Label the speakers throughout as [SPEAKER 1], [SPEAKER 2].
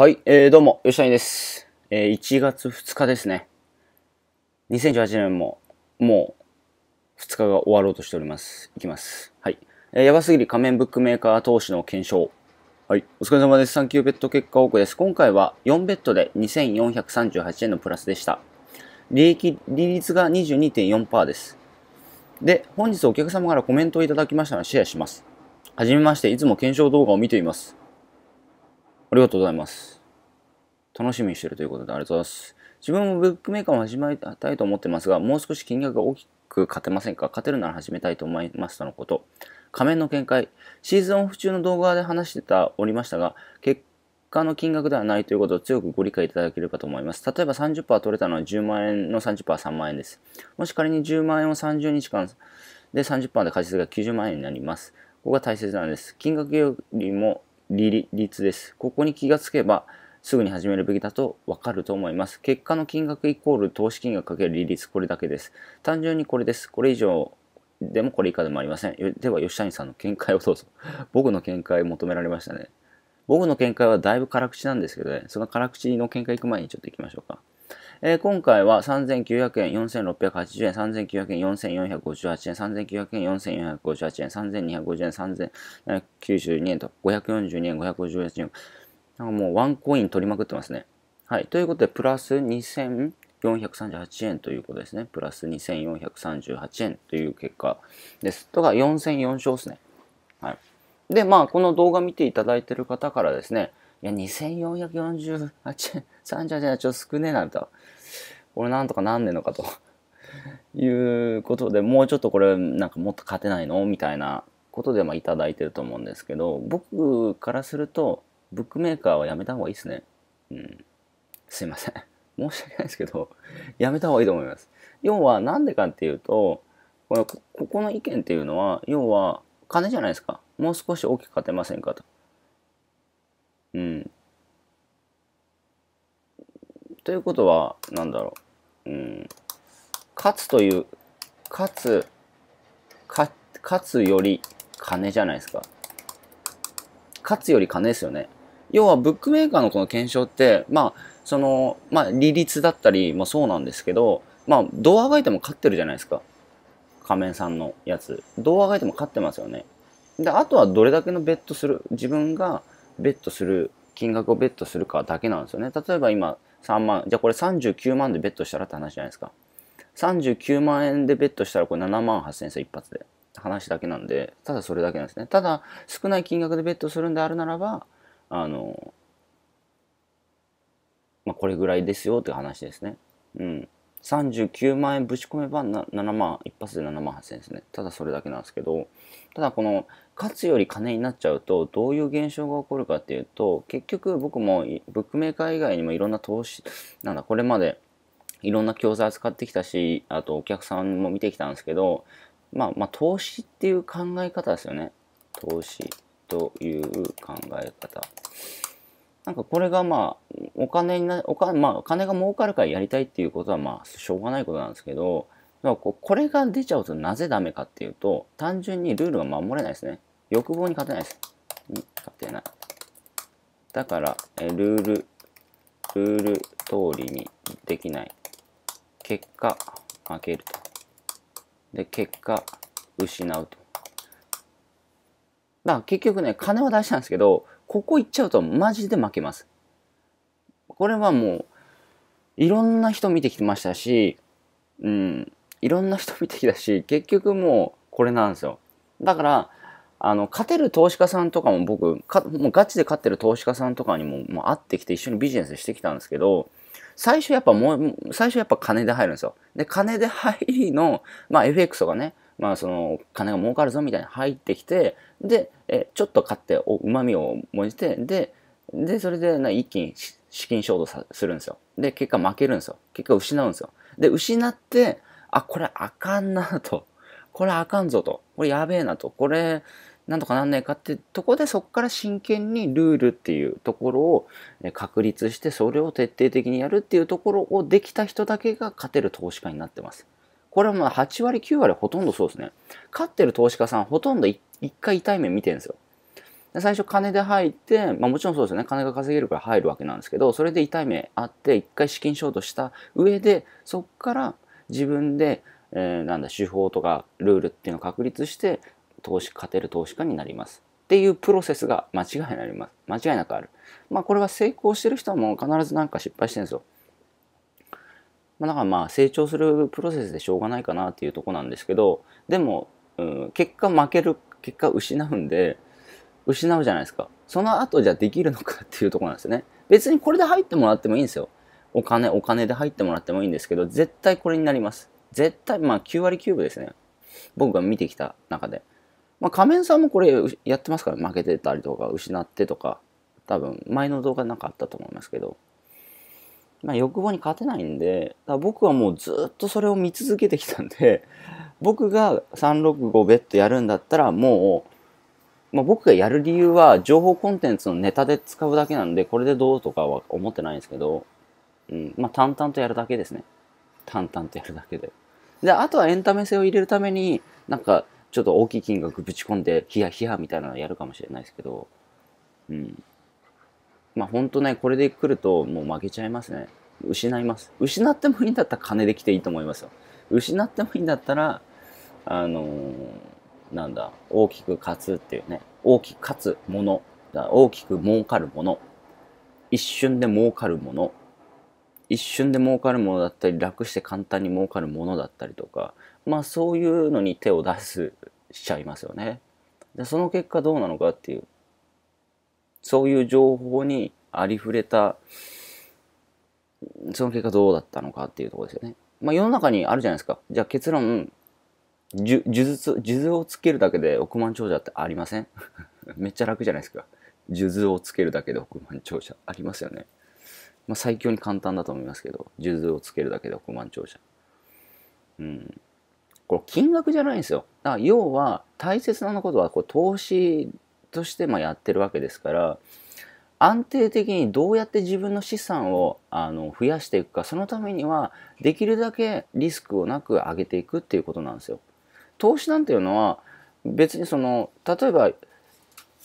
[SPEAKER 1] はい、えー、どうも、吉谷です。えー、1月2日ですね。2018年も、もう、2日が終わろうとしております。いきます。はい。えー、やばすぎる仮面ブックメーカー投資の検証。はい、お疲れ様です。サンキューベット結果多くです。今回は4ベットで2438円のプラスでした。利益、利率が22.4%です。で、本日お客様からコメントをいただきましたのでシェアします。はじめまして、いつも検証動画を見ています。ありがとうございます。楽しみにしてるということでありがとうございます。自分もブックメーカーを始めたいと思ってますが、もう少し金額が大きく勝てませんか勝てるなら始めたいと思いますとのこと。仮面の見解。シーズンオフ中の動画で話してたおりましたが、結果の金額ではないということを強くご理解いただければと思います。例えば30%取れたのは10万円の30%は3万円です。もし仮に10万円を30日間で30%で価値数が90万円になります。ここが大切なんです。金額よりも利率です。ここに気がつけば、すぐに始めるべきだとわかると思います。結果の金額イコール投資金額かける利率、これだけです。単純にこれです。これ以上でもこれ以下でもありません。では、吉谷さんの見解をどうぞ。僕の見解求められましたね。僕の見解はだいぶ辛口なんですけどね、その辛口の見解行く前にちょっと行きましょうか。えー、今回は3900円、4680円、3900円、4458円、3900円、4458円、3250円、3 0 9 2円と、542円、558円。なんかもうワンコイン取りまくってますね。はい。ということで、プラス2 438円ということですね。プラス2438円という結果です。とか、4004勝ですね。はい。で、まあ、この動画見ていただいている方からですね、いや、2448円、じゃちょっと少ねえな、と。たれな。俺なんとかなんねえのかと。いうことで、もうちょっとこれ、なんかもっと勝てないのみたいなことで、まあ、いただいてると思うんですけど、僕からすると、ブックメーカーはやめた方がいいですね。うん。すいません。申し訳ないですけど、やめた方がいいと思います。要は、なんでかっていうと、このここの意見っていうのは、要は、金じゃないですか。もう少し大きく勝てませんかと。ということは、なんだろう。うん。勝つという、勝つ、か勝つより金じゃないですか。勝つより金ですよね。要は、ブックメーカーのこの検証って、まあ、その、まあ、利率だったりもそうなんですけど、まあ、どうあがいても勝ってるじゃないですか。仮面さんのやつ。どうあがいても勝ってますよね。で、あとはどれだけのベットする、自分がベットする、金額をベットするかだけなんですよね。例えば今、3万、じゃあこれ39万でベットしたらって話じゃないですか。39万円でベットしたらこれ7万8000円ですよ、一発で。話だけなんで、ただそれだけなんですね。ただ、少ない金額でベットするんであるならば、あの、まあ、これぐらいですよって話ですね。うん。39万円ぶち込めば7万、一発で7万8000円ですね。ただそれだけなんですけど、ただこの、勝つより金になっちゃうと、どういう現象が起こるかっていうと、結局僕も、ブックメーカー以外にもいろんな投資、なんだ、これまでいろんな教材扱ってきたし、あとお客さんも見てきたんですけど、まあ、まあ、投資っていう考え方ですよね。投資という考え方。なんかこれがまあ、お金にな、お金、まあ、お金が儲かるからやりたいっていうことはまあ、しょうがないことなんですけど、これが出ちゃうとなぜダメかっていうと、単純にルールが守れないですね。欲望に勝てないです。勝てない。だから、えルール、ルール通りにできない。結果、負けると。で、結果、失うと。まあ結局ね、金は大事なんですけど、ここ行っちゃうとマジで負けます。これはもう、いろんな人見てきてましたし、うん、いろんな人見てきたし、結局もうこれなんですよ。だから、あの、勝てる投資家さんとかも僕、かもうガチで勝ってる投資家さんとかにももう会ってきて一緒にビジネスしてきたんですけど、最初やっぱもう、最初やっぱ金で入るんですよ。で、金で入りの、まあ FX とかね、まあその金が儲かるぞみたいに入ってきて、で、えちょっと買ってうまみをもじて、で、で、それでな一気に資金衝さするんですよ。で、結果負けるんですよ。結果失うんですよ。で、失って、あ、これあかんなと。これあかんぞと。これやべえなと。これ、なんとかなんねえかってとこでそこから真剣にルールっていうところを確立してそれを徹底的にやるっていうところをできた人だけが勝てる投資家になってます。これはまあ8割、9割ほとんどそうですね。勝ってる投資家さんほとんど一回痛い目見てるんですよ。最初金で入って、まあもちろんそうですよね。金が稼げるから入るわけなんですけど、それで痛い目あって、一回資金ショートした上で、そっから自分で、えー、なんだ、手法とかルールっていうのを確立して、投資、勝てる投資家になります。っていうプロセスが間違いなります。間違いなくある。まあこれは成功してる人はもう必ずなんか失敗してるんですよ。まあ、だからまあ成長するプロセスでしょうがないかなっていうとこなんですけどでも、うん、結果負ける結果失うんで失うじゃないですかその後じゃできるのかっていうとこなんですよね別にこれで入ってもらってもいいんですよお金お金で入ってもらってもいいんですけど絶対これになります絶対まあ9割9分ですね僕が見てきた中でまあ、仮面さんもこれやってますから負けてたりとか失ってとか多分前の動画なかあったと思いますけどまあ、欲望に勝てないんで、だ僕はもうずっとそれを見続けてきたんで、僕が365ベッドやるんだったらもう、まあ、僕がやる理由は情報コンテンツのネタで使うだけなんで、これでどうとかは思ってないんですけど、うん、まあ淡々とやるだけですね。淡々とやるだけで。で、あとはエンタメ性を入れるために、なんかちょっと大きい金額ぶち込んで、ヒヤヒヤみたいなのやるかもしれないですけど、うん。まあ本当ね、これで来るともう負けちゃいますね。失います。失ってもいいんだったら金で来ていいと思いますよ。失ってもいいんだったら、あのー、なんだ、大きく勝つっていうね、大きく勝つもの、大きく儲かるもの、一瞬で儲かるもの、一瞬で儲かるものだったり、楽して簡単に儲かるものだったりとか、まあそういうのに手を出す、しちゃいますよね。で、その結果どうなのかっていうそういう情報にありふれた、その結果どうだったのかっていうところですよね。まあ世の中にあるじゃないですか。じゃあ結論、数珠をつけるだけで億万長者ってありません めっちゃ楽じゃないですか。数珠をつけるだけで億万長者ありますよね。まあ最強に簡単だと思いますけど、数珠をつけるだけで億万長者。うん。これ金額じゃないんですよ。だから要は大切なことはこう投資としてもやってるわけですから安定的にどうやって自分の資産をあの増やしていくかそのためにはできるだけリスクをなく上げていくっていうことなんですよ。投資なんていうのは別にその例えば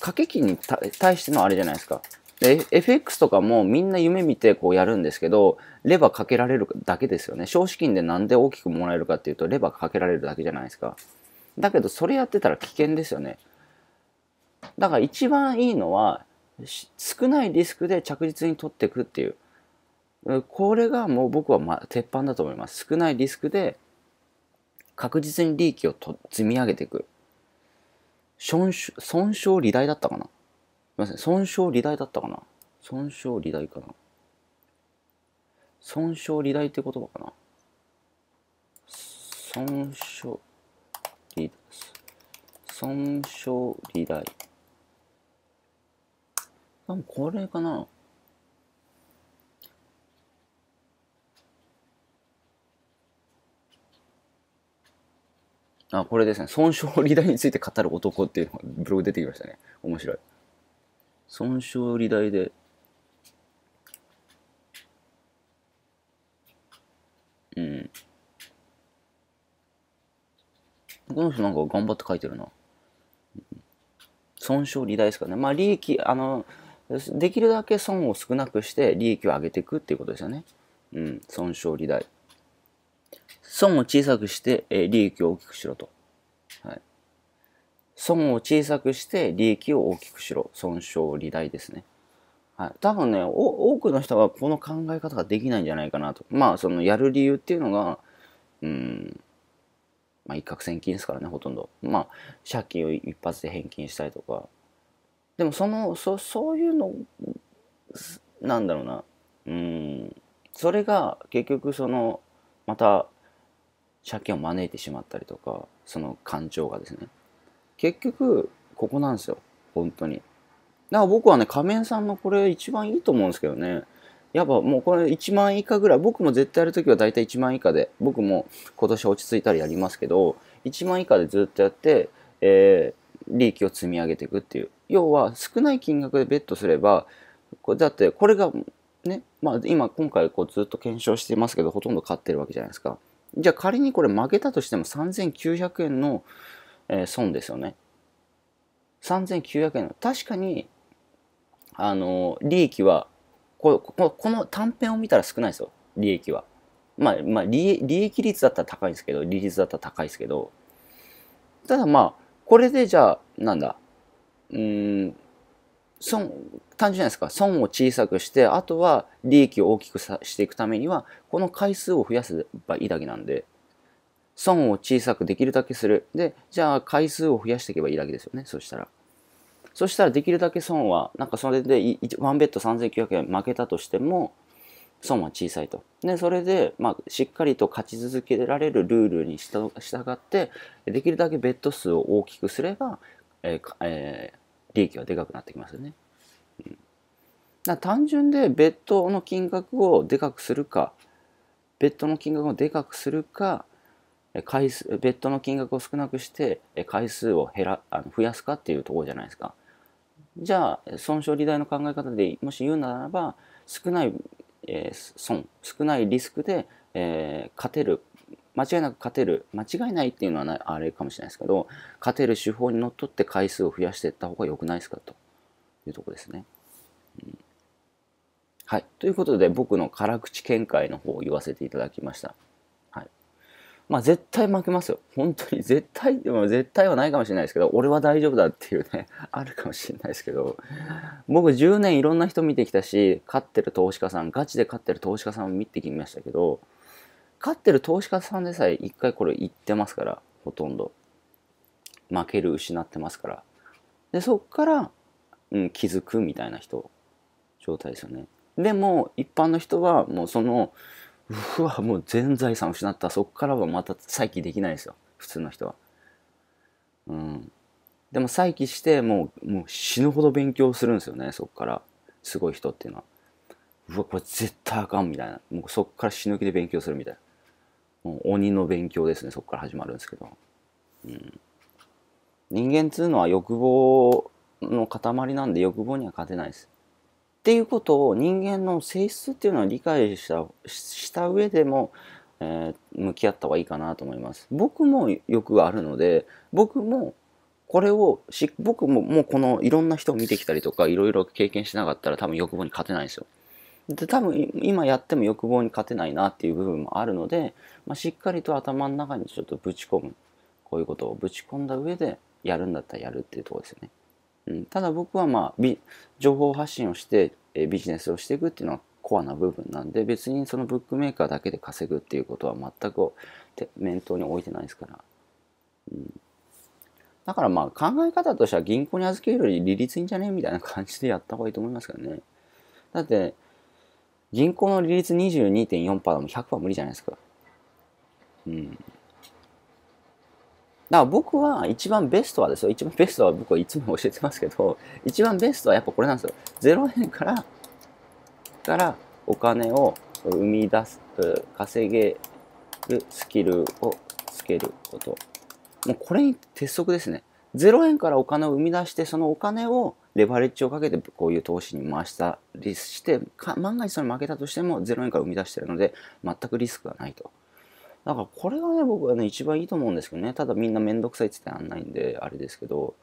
[SPEAKER 1] 掛け金に対してのあれじゃないですか。で FX とかもみんな夢見てこうやるんですけどレバーかけられるだけですよね少資金で何で大きくもらえるかっていうとレバーかけられるだけじゃないですかだけどそれやってたら危険ですよねだから一番いいのは少ないリスクで着実に取っていくっていうこれがもう僕は、ま、鉄板だと思います少ないリスクで確実に利益をと積み上げていく損傷損傷利大だったかなすいません損傷利大だったかな損傷利大かな損傷利大って言葉かな損傷利損傷利大多分これかな。あ、これですね。損傷利大について語る男っていうのがブログ出てきましたね。面白い。損傷利大で。うん。この人なんか頑張って書いてるな。損傷利大ですかね。まあ、利益、あの、できるだけ損を少なくして利益を上げていくっていうことですよね。うん、損傷利大。損を小さくして、え利益を大きくしろと。はい。損を小さくして利益を大きくしろ。損傷利大ですね。はい。多分ね、多くの人がこの考え方ができないんじゃないかなと。まあ、そのやる理由っていうのが、うん、まあ、一攫千金ですからね、ほとんど。まあ、借金を一発で返金したりとか、でもそのそそういうのなんだろうなうんそれが結局そのまた借金を招いてしまったりとかその感情がですね結局ここなんですよ本当にだから僕はね仮面さんのこれ一番いいと思うんですけどねやっぱもうこれ1万以下ぐらい僕も絶対やるときは大体1万以下で僕も今年落ち着いたらやりますけど1万以下でずっとやって、えー、利益を積み上げていくっていう要は少ない金額でベットすればこれだってこれがねまあ今今回こうずっと検証してますけどほとんど勝ってるわけじゃないですかじゃあ仮にこれ負けたとしても3900円の、えー、損ですよね3900円確かにあのー、利益はこここの短編を見たら少ないですよ利益はまあまあ利益率だったら高いんですけど利率だったら高いですけどただまあこれでじゃあなんだうん損単純じゃないですか損を小さくしてあとは利益を大きくさしていくためにはこの回数を増やせばいいだけなんで損を小さくできるだけするでじゃあ回数を増やしていけばいいだけですよねそしたらそしたらできるだけ損はなんかそれで1ベッド3900円負けたとしても損は小さいとでそれで、まあ、しっかりと勝ち続けられるルールに従ってできるだけベッド数を大きくすれば、えーえー利益はでかくなってきますよね。うん、だ単純で別途の金額をでかくするかベッドの金額をでかくするか回数ベッドの金額を少なくして回数を減らあの増やすかっていうところじゃないですか。じゃあ損傷利大の考え方でもし言うならば少ない、えー、損少ないリスクで、えー、勝てる間違いなく勝てる、間違いないっていうのはあれかもしれないですけど、勝てる手法にのっとって回数を増やしていった方が良くないですかというとこですね。うん、はい。ということで、僕の辛口見解の方を言わせていただきました。はい。まあ、絶対負けますよ。本当に絶対、でも絶対はないかもしれないですけど、俺は大丈夫だっていうね、あるかもしれないですけど、僕10年いろんな人見てきたし、勝ってる投資家さん、ガチで勝ってる投資家さんを見てきましたけど、勝ってる投資家さんでさえ一回これ言ってますから、ほとんど。負ける失ってますから。で、そっから、うん、気づくみたいな人、状態ですよね。でも、一般の人はもうその、うわ、もう全財産失った。そっからはまた再起できないですよ。普通の人は。うん。でも再起して、もう、もう死ぬほど勉強するんですよね。そっから。すごい人っていうのは。うわ、これ絶対あかんみたいな。もうそっから死ぬ気で勉強するみたいな。鬼の勉強ですねそこから始まるんですけど、うん、人間っつうのは欲望の塊なんで欲望には勝てないですっていうことを人間の性質っていうのは理解したした上でも、えー、向き合った方がいいかなと思います僕も欲があるので僕もこれをし僕ももうこのいろんな人を見てきたりとかいろいろ経験しなかったら多分欲望に勝てないんですよで多分今やっても欲望に勝てないなっていう部分もあるので、まあ、しっかりと頭の中にちょっとぶち込むこういうことをぶち込んだ上でやるんだったらやるっていうとこですよね。うん、ただ僕はまあ情報発信をしてビジネスをしていくっていうのはコアな部分なんで別にそのブックメーカーだけで稼ぐっていうことは全く面倒に置いてないですから、うん、だからまあ考え方としては銀行に預けるより利率いいんじゃねみたいな感じでやった方がいいと思いますけどねだって銀行の利率22.4%でも100%無理じゃないですか。うん。だから僕は一番ベストはですよ。一番ベストは僕はいつも教えてますけど、一番ベストはやっぱこれなんですよ。0円から、からお金を生み出す、稼げるスキルをつけること。もうこれに鉄則ですね。0円からお金を生み出して、そのお金をレバレッジをかけてこういう投資に回したりして万が一それ負けたとしても0円から生み出してるので全くリスクがないと。だからこれがね、僕はね、一番いいと思うんですけどね。ただみんなめんどくさいって言ってやんないんで、あれですけど、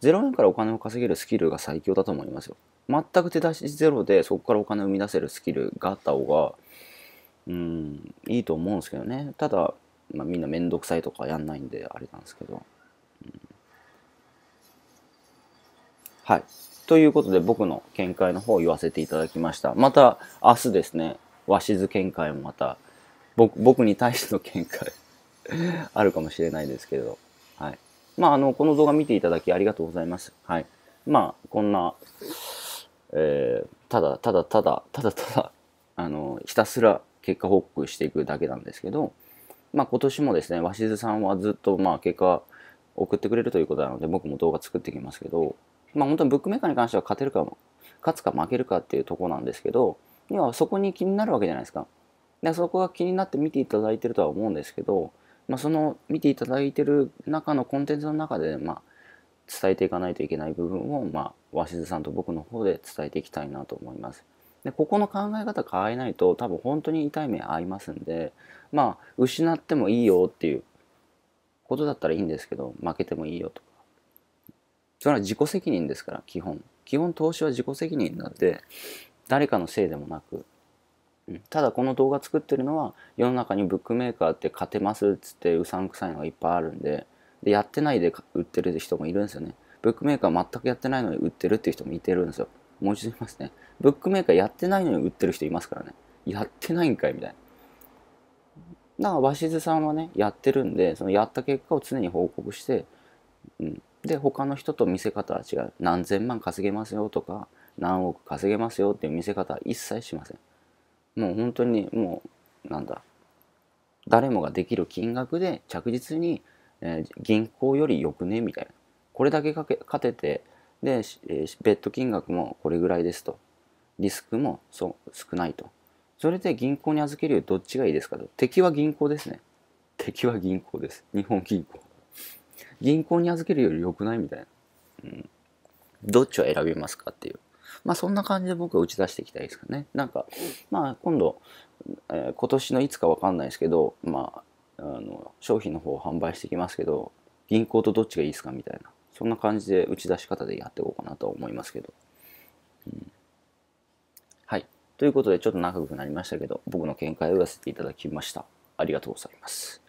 [SPEAKER 1] 0円からお金を稼げるスキルが最強だと思いますよ。全く手出しゼロで、そこからお金を生み出せるスキルがあった方が、うん、いいと思うんですけどね。ただ、まあ、みんなめんどくさいとかやんないんで、あれなんですけど。はい。ということで僕の見解の方を言わせていただきました。また明日ですね、鷲津見解もまた僕に対しての見解 あるかもしれないですけど。はい。まあ、あの、この動画見ていただきありがとうございます。はい。まあ、こんな、えー、ただ、ただ、ただ、ただ、ただ、あの、ひたすら結果報告していくだけなんですけど、まあ、今年もですね、鷲津さんはずっと、まあ、結果送ってくれるということなので、僕も動画作ってきますけど、まあ本当にブックメーカーに関しては勝てるかも、勝つか負けるかっていうとこなんですけど、要はそこに気になるわけじゃないですか。でそこが気になって見ていただいてるとは思うんですけど、まあ、その見ていただいてる中のコンテンツの中で、まあ、伝えていかないといけない部分を、まあ、鷲津さんと僕の方で伝えていきたいなと思います。でここの考え方変えないと多分本当に痛い目合いますんでまあ失ってもいいよっていうことだったらいいんですけど負けてもいいよとそれは自己責任ですから基本基本投資は自己責任なんで誰かのせいでもなく、うん、ただこの動画作ってるのは世の中にブックメーカーって勝てますっつってうさんくさいのがいっぱいあるんででやってないで売ってる人もいるんですよねブックメーカー全くやってないのに売ってるっていう人もいてるんですよもう一度言いますねブックメーカーやってないのに売ってる人いますからねやってないんかいみたいなだから鷲津さんはねやってるんでそのやった結果を常に報告して、うん、で他の人と見せ方は違う何千万稼げますよとか何億稼げますよっていう見せ方は一切しませんもう本当にもうなんだ誰もができる金額で着実に、えー、銀行より良くねみたいなこれだけかけ勝ててで、えー、ベッド金額もこれぐらいですとリスクもそう少ないとそれで銀行に預けるよりどっちがいいですかと敵は銀行ですね敵は銀行です日本銀行銀行に預けるより良くないみたいな。うん。どっちを選びますかっていう。まあそんな感じで僕は打ち出していきたいですかね。なんか、まあ今度、えー、今年のいつかわかんないですけど、まあ、あの商品の方を販売していきますけど、銀行とどっちがいいですかみたいな。そんな感じで打ち出し方でやっていこうかなと思いますけど。うん、はい。ということで、ちょっと長くなりましたけど、僕の見解を言わせていただきました。ありがとうございます。